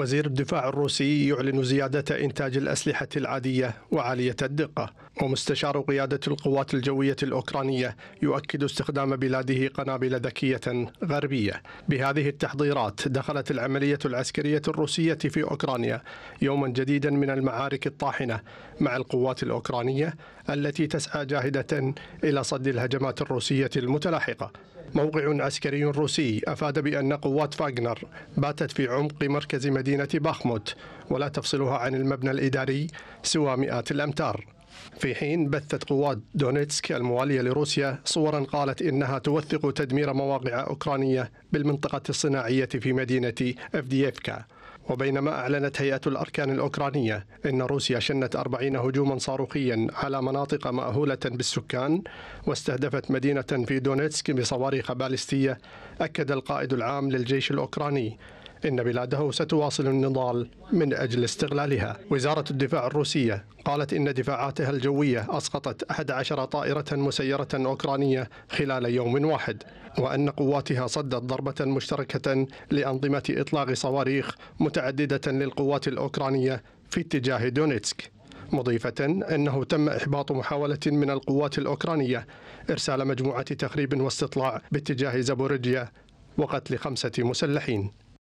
وزير الدفاع الروسي يعلن زيادة إنتاج الأسلحة العادية وعالية الدقة ومستشار قيادة القوات الجوية الأوكرانية يؤكد استخدام بلاده قنابل ذكية غربية بهذه التحضيرات دخلت العملية العسكرية الروسية في أوكرانيا يوما جديدا من المعارك الطاحنة مع القوات الأوكرانية التي تسعى جاهدة إلى صد الهجمات الروسية المتلاحقة موقع عسكري روسي أفاد بأن قوات فاغنر باتت في عمق مركز مدينة مدينة باخموت ولا تفصلها عن المبنى الإداري سوى مئات الأمتار في حين بثت قوات دونيتسك الموالية لروسيا صورا قالت إنها توثق تدمير مواقع أوكرانية بالمنطقة الصناعية في مدينة أفدييفكا وبينما أعلنت هيئة الأركان الأوكرانية إن روسيا شنت أربعين هجوما صاروخيا على مناطق مأهولة بالسكان واستهدفت مدينة في دونيتسك بصواريخ باليستية أكد القائد العام للجيش الأوكراني إن بلاده ستواصل النضال من أجل استغلالها وزارة الدفاع الروسية قالت إن دفاعاتها الجوية أسقطت 11 طائرة مسيرة أوكرانية خلال يوم واحد وأن قواتها صدت ضربة مشتركة لأنظمة إطلاق صواريخ متعددة للقوات الأوكرانية في اتجاه دونيتسك مضيفة أنه تم إحباط محاولة من القوات الأوكرانية إرسال مجموعة تخريب واستطلاع باتجاه زابوريجيا وقتل خمسة مسلحين